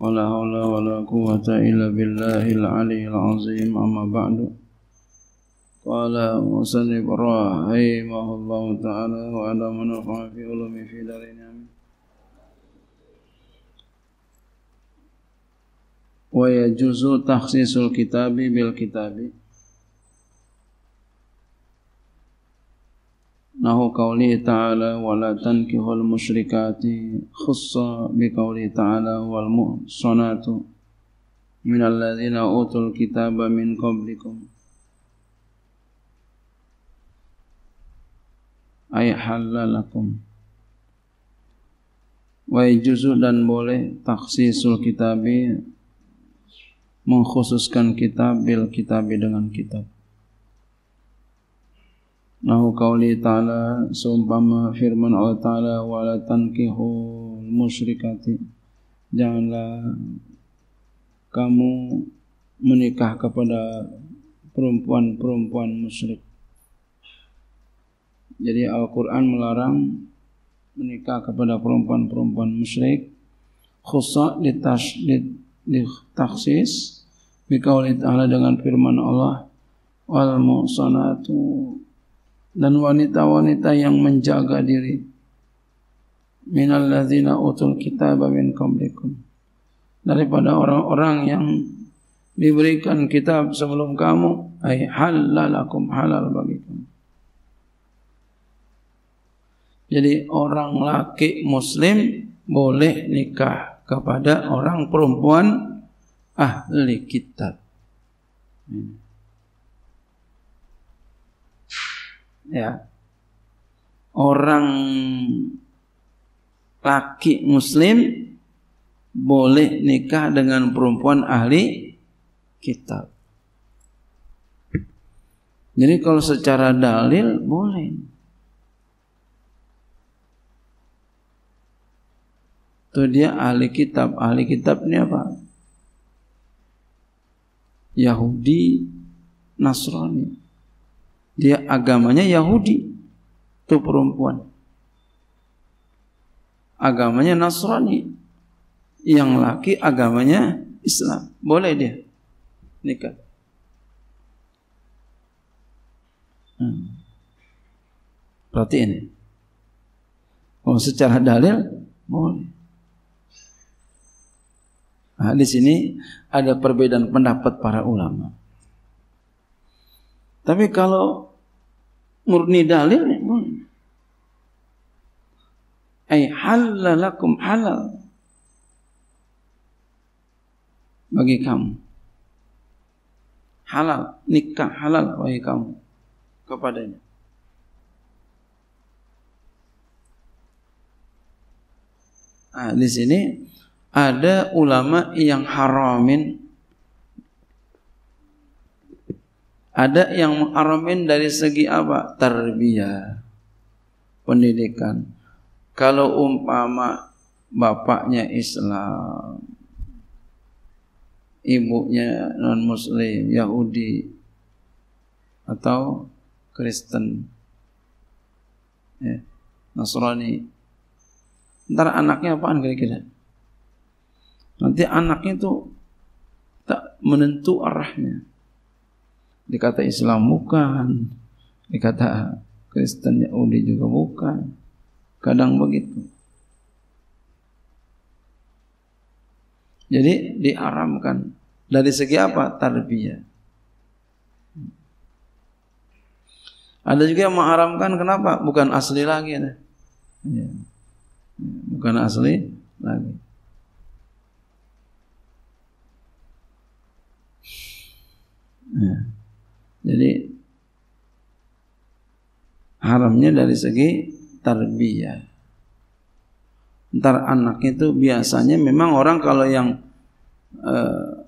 ولا حول ولا قوة إلا بالله العلي العظيم أما بعد قال مصنف رحمه الله تعالى وعلى منفع في علوم في دارنا نعم. ويجوز تخصيص الكتاب بالكتاب نحو قوله تعالى ولا تنكحوا المشركات خص بقوله تعالى والمحصنات من الذين أوتوا الكتاب من قبلكم ay halalakum wa dan boleh taksisul kitabi mengkhususkan kitab bil kitabi dengan kitab Nahu qawli ta'ala Sumpama firman Allah ta'ala la tankihu musyrikati Janganlah Kamu menikah kepada Perempuan-perempuan musyrik Jadi Al-Quran melarang Menikah kepada perempuan-perempuan musyrik Khusak ditaksis Bikaulit ta'ala dengan firman Allah Wal mu'sanatu dan wanita-wanita yang menjaga diri minal ladzina utul kitab, min qablikum daripada orang-orang yang diberikan kitab sebelum kamu ai halalakum halal bagi jadi orang laki muslim boleh nikah kepada orang perempuan ahli kitab hmm. ya orang laki muslim boleh nikah dengan perempuan ahli kitab. Jadi kalau secara dalil boleh. Itu dia ahli kitab. Ahli kitab ini apa? Yahudi, Nasrani. Dia agamanya Yahudi. Itu perempuan. Agamanya Nasrani. Yang laki agamanya Islam. Boleh dia nikah. Hmm. Berarti ini. Oh, secara dalil boleh. Nah, di sini ada perbedaan pendapat para ulama. Tapi kalau murni dalilnya boleh. Ay halalakum halal bagi kamu. Halal, nikah halal bagi kamu kepadanya. Nah, di sini ada ulama yang haramin Ada yang mengaramin dari segi apa? Tarbiyah. Pendidikan. Kalau umpama bapaknya Islam, ibunya non muslim, Yahudi atau Kristen. Ya, Nasrani. Ntar anaknya apaan kira-kira? Nanti anaknya itu tak menentu arahnya. Dikata Islam bukan. Dikata Kristen Yahudi juga bukan. Kadang begitu. Jadi diaramkan. Dari segi apa? Tarbiyah. Ada juga yang mengharamkan kenapa? Bukan asli lagi. Ya. Bukan asli lagi. Ya. Jadi haramnya dari segi tarbiyah. Ntar anak itu biasanya memang orang kalau yang e,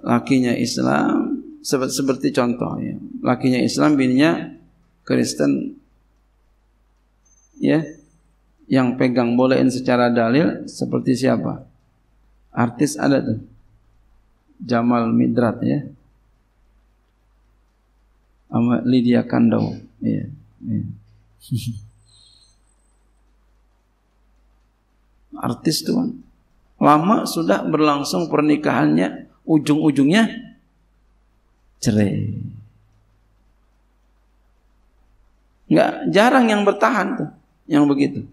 lakinya Islam seperti, seperti contoh ya. Lakinya Islam, bininya Kristen ya. Yang pegang bolehin secara dalil seperti siapa? Artis ada tuh. Jamal Midrat ya sama Lydia Kandau. ya, ya. Artis tuh kan. Lama sudah berlangsung pernikahannya, ujung-ujungnya cerai. Enggak jarang yang bertahan tuh, yang begitu.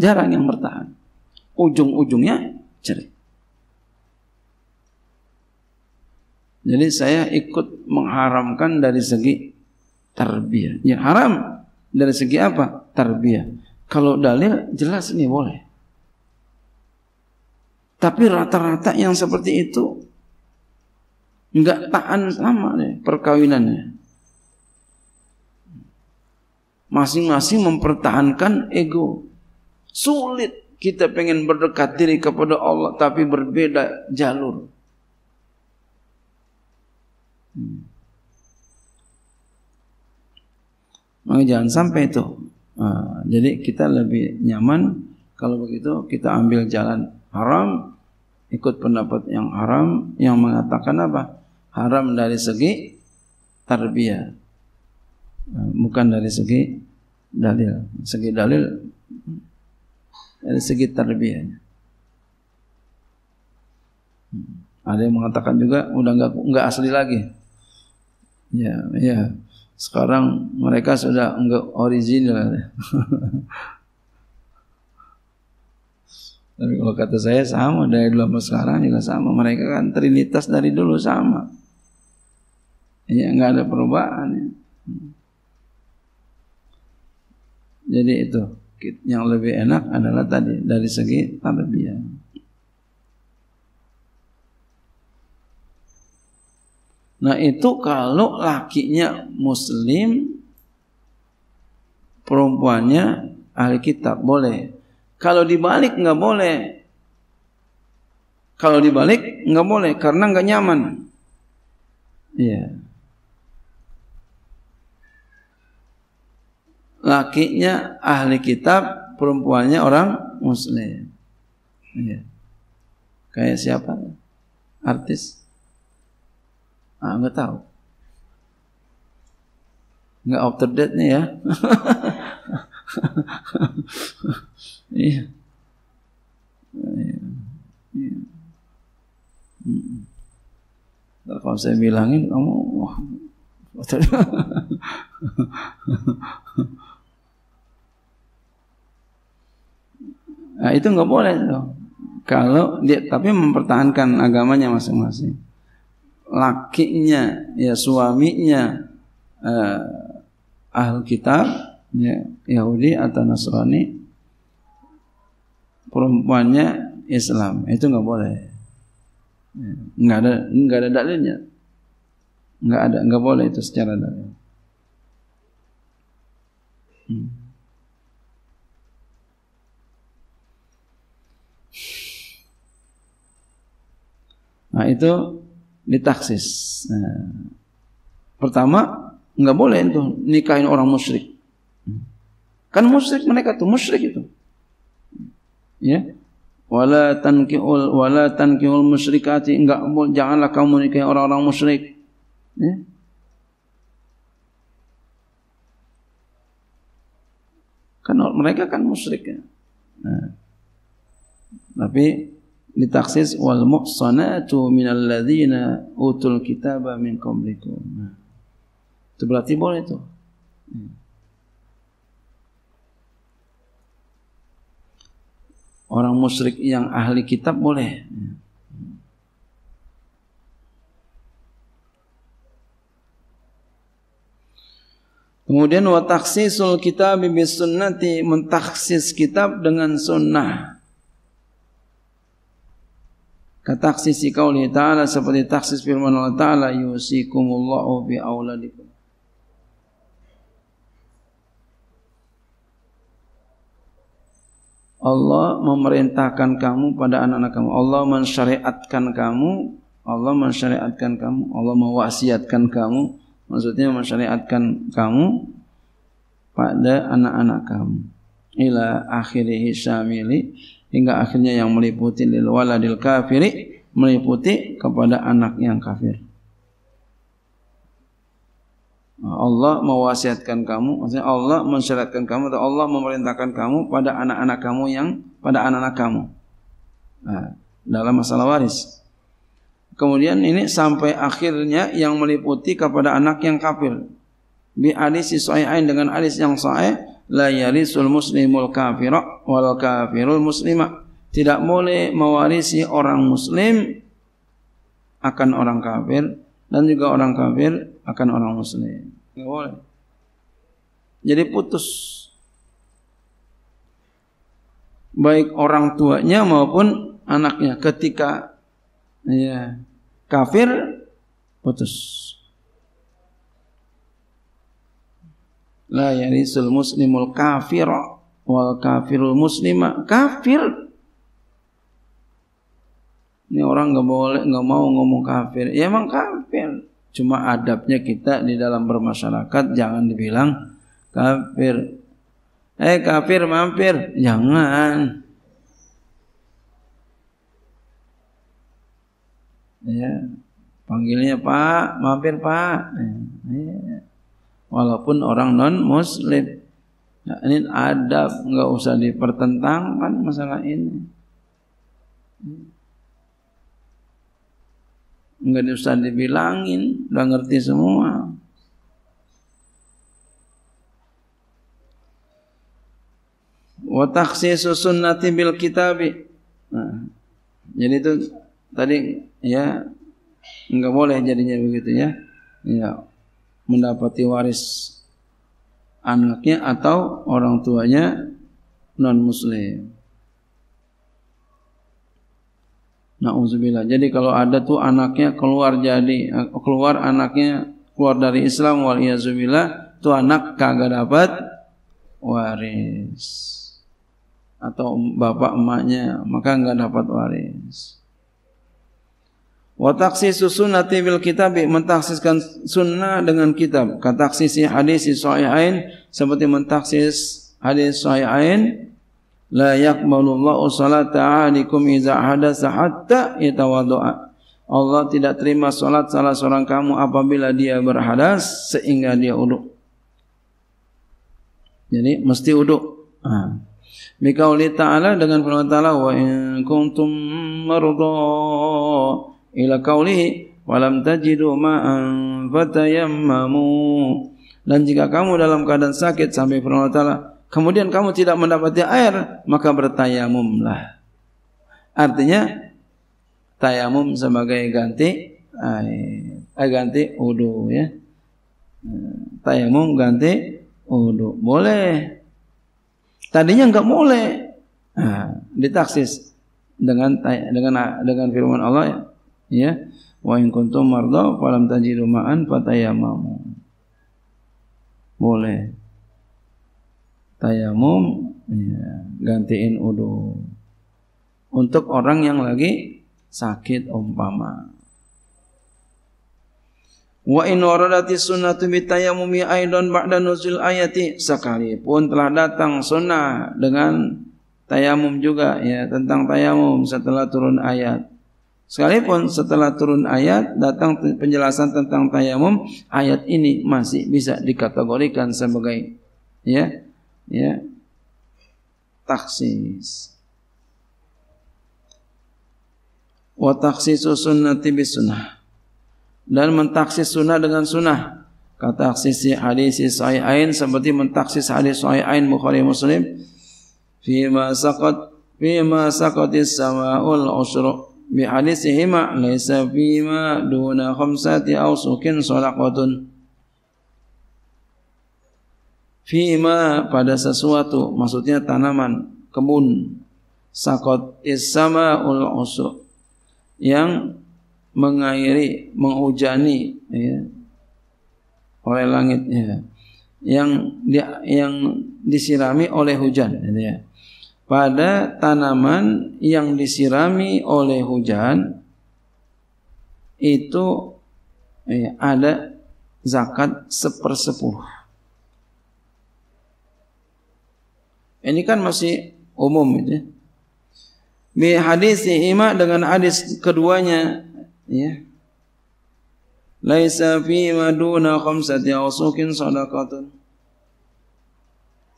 Jarang yang bertahan. Ujung-ujungnya cerai. Jadi saya ikut mengharamkan dari segi tarbiyah. Ya haram dari segi apa? Tarbiyah. Kalau dalil jelas ini boleh. Tapi rata-rata yang seperti itu nggak tahan sama nih perkawinannya. Masing-masing mempertahankan ego. Sulit kita pengen berdekat diri kepada Allah tapi berbeda jalur. Hmm. Maka jangan sampai itu. Nah, jadi kita lebih nyaman kalau begitu kita ambil jalan haram, ikut pendapat yang haram yang mengatakan apa? Haram dari segi tarbiyah. Nah, bukan dari segi dalil. Segi dalil dari segi tarbiyahnya. Hmm. Ada yang mengatakan juga udah nggak nggak asli lagi. Ya, ya. Sekarang mereka sudah enggak original. Tapi kalau kata saya sama dari dulu sampai sekarang juga sama. Mereka kan trinitas dari dulu sama. Ya enggak ada perubahan. Ya. Jadi itu yang lebih enak adalah tadi dari segi tabiat. Nah itu kalau lakinya muslim, perempuannya ahli kitab boleh. Kalau dibalik nggak boleh. Kalau dibalik nggak boleh karena nggak nyaman. Iya. Yeah. Lakinya ahli kitab, perempuannya orang muslim. Iya. Kayak siapa? Artis Ah, nggak tahu. Nggak up to date nih ya. iya. iya. iya. Kalau saya bilangin kamu nah, itu nggak boleh loh. Kalau dia tapi mempertahankan agamanya masing-masing lakinya ya suaminya eh, ahli kitab ya, Yahudi atau Nasrani perempuannya Islam itu nggak boleh ya, nggak ada nggak ada dalilnya nggak ada nggak boleh itu secara dalil hmm. Nah itu ditaksis. Nah, pertama, nggak boleh itu nikahin orang musyrik. Kan musyrik mereka tuh musyrik itu. Ya. Wala tankihul wala tankihul musyrikati enggak janganlah kamu nikahi orang-orang musyrik. Ya. Kan mereka kan musyrik ya. Nah. Tapi litaksis wal muhsanatu minal ladhina utul kitaba min qablikum. Nah. Itu berarti boleh itu. Hmm. Orang musyrik yang ahli kitab boleh. Hmm. Kemudian wa taksisul kitab bis sunnati mentaksis kitab dengan sunnah. Kataksisi kauli ta'ala seperti taksis firman Allah ta'ala yusikumullahu bi auladikum. Allah memerintahkan kamu pada anak-anak kamu. Allah mensyariatkan kamu. Allah mensyariatkan kamu. Allah mewasiatkan kamu. Maksudnya mensyariatkan kamu pada anak-anak kamu. Ila akhirih syamili hingga akhirnya yang meliputi lil waladil kafiri meliputi kepada anak yang kafir. Allah mewasiatkan kamu, maksudnya Allah mensyaratkan kamu atau Allah memerintahkan kamu pada anak-anak kamu yang pada anak-anak kamu. Nah, dalam masalah waris. Kemudian ini sampai akhirnya yang meliputi kepada anak yang kafir. Bi hadis sahih dengan alis yang sae la yarisul muslimul kafira wal kafirul muslima. Tidak boleh mewarisi orang muslim akan orang kafir dan juga orang kafir akan orang muslim. Tidak boleh. Jadi putus baik orang tuanya maupun anaknya ketika ya, kafir putus. la yarisul muslimul kafir wal kafirul muslima kafir ini orang nggak boleh nggak mau ngomong kafir ya emang kafir cuma adabnya kita di dalam bermasyarakat jangan dibilang kafir eh kafir mampir jangan ya panggilnya pak mampir pak ya walaupun orang non muslim ya, nah, ini adab nggak usah dipertentangkan masalah ini nggak usah dibilangin udah ngerti semua Wataksi susun nanti bil kitabi nah, jadi itu tadi ya nggak boleh jadinya begitu ya ya mendapati waris anaknya atau orang tuanya non muslim. Nauzubillah. Jadi kalau ada tuh anaknya keluar jadi keluar anaknya keluar dari Islam wal tuh anak kagak dapat waris atau bapak emaknya maka nggak dapat waris. Wa sunnati bil kitab mentaksiskan sunnah dengan kitab. Kataksisi hadis sahihain seperti mentaksis hadis sahihain la yaqbalullahu salata ahadikum idza hadatsa hatta doa Allah tidak terima salat salah seorang kamu apabila dia berhadas sehingga dia uduk. Jadi mesti uduk. Nah. Bikauli ta'ala dengan firman ta'ala wa in kuntum mardah ila qaulihi walam tajidu ma'an fatayammamu dan jika kamu dalam keadaan sakit sampai firman kemudian kamu tidak mendapati air maka bertayamumlah artinya tayamum sebagai ganti air eh, ganti wudu ya eh, tayamum ganti wudu boleh tadinya enggak boleh nah, ditaksis dengan dengan dengan firman Allah ya ya wa in kuntum fa falam tajidu ma'an fatayamamu boleh tayamum ya, gantiin udu untuk orang yang lagi sakit umpama Wa in waradati sunnatu bitayamumi aidan ba'da nuzul ayati sekalipun telah datang sunnah dengan tayamum juga ya tentang tayamum setelah turun ayat Sekalipun setelah turun ayat datang penjelasan tentang tayamum, ayat ini masih bisa dikategorikan sebagai ya ya taksis. Wa taksisu sunnati sunnah Dan mentaksis sunnah dengan sunnah. Kata aksisi hadis ain seperti mentaksis hadis ain Bukhari Muslim. fi ma saqat ma saqatis sama'ul usru بحديثهما ليس فيما دون خمسة أوسك صدقة Fima pada sesuatu, maksudnya tanaman, kebun, sakot isama ul usuk yang mengairi, menghujani ya, oleh langitnya, yang dia, yang disirami oleh hujan, gitu ya pada tanaman yang disirami oleh hujan itu ya, ada zakat sepersepuluh. Ini kan masih umum gitu ya. Bi hadis ima dengan hadis keduanya ya. Laisa fi maduna khamsati awsukin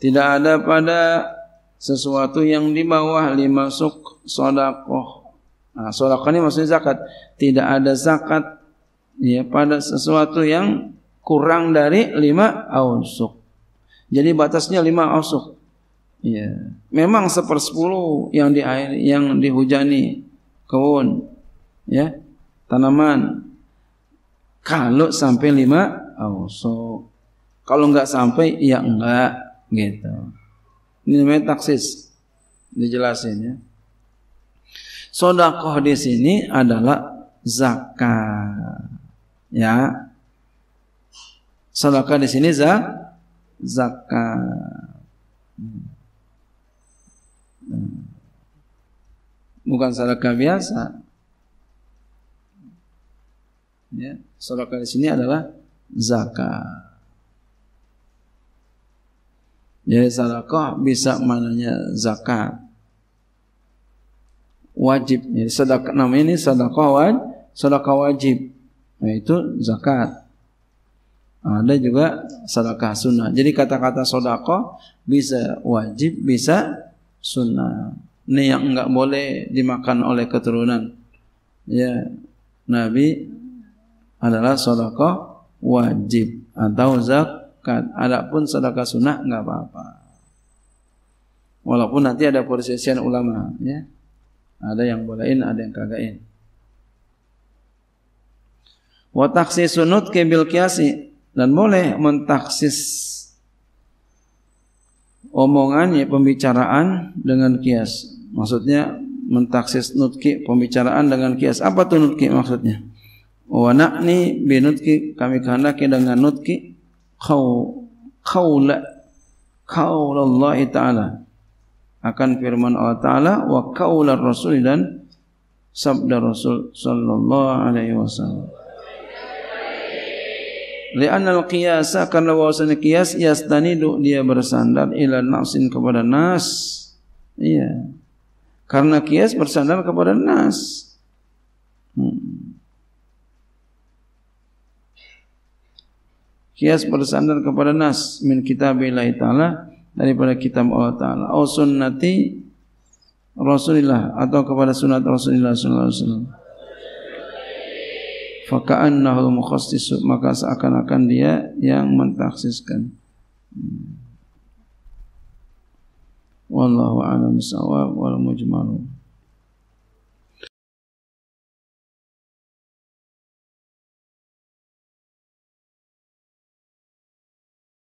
Tidak ada pada sesuatu yang di bawah lima suk sodakoh. Nah, sodakoh ini maksudnya zakat. Tidak ada zakat ya, pada sesuatu yang kurang dari lima ausuk. Jadi batasnya lima ausuk. Ya. Memang sepersepuluh yang di air yang dihujani kebun, ya tanaman. Kalau sampai lima ausuk, kalau nggak sampai ya enggak gitu. Ini namanya taksis. Dijelasin ya. Sodakoh di sini adalah zakat. Ya. Sodakoh di sini za, zakat. Bukan sedekah biasa. Ya, sedekah di sini adalah zakat. Jadi sedekah bisa mananya zakat. Wajib. Jadi sedekah namanya ini sedekah wajib, sedekah wajib. Nah, itu zakat. Ada juga sedekah sunnah. Jadi kata-kata sedekah bisa wajib, bisa sunnah. Ini yang enggak boleh dimakan oleh keturunan. Ya, Nabi adalah sedekah wajib atau zakat ada Adapun sedekah sunnah nggak apa-apa. Walaupun nanti ada persesian ulama, ya. Ada yang bolehin, ada yang kagakin. Wa taksis sunut kebil kiasi dan boleh mentaksis omongannya pembicaraan dengan kias. Maksudnya mentaksis nutki pembicaraan dengan kias. Apa tuh nutki maksudnya? Wa nakni binutki kami kehendaki dengan nutki qaul qaul Allah taala akan firman Allah taala wa qaular rasul dan sabda Rasul sallallahu alaihi wasallam. Lianna al-qiyas karena wawasan qiyas yastanidu dia bersandar ila nafsin kepada nas. Iya. Karena qiyas bersandar kepada nas. Hmm. Kias bersandar kepada nas min kitabillahi taala daripada kitab Allah taala. Au sunnati Rasulillah atau kepada sunat rasulillah sallallahu alaihi wasallam. Faka'annahu mukhassis maka seakan-akan dia yang mentaksiskan. Wallahu a'lam bissawab wal mujmalu.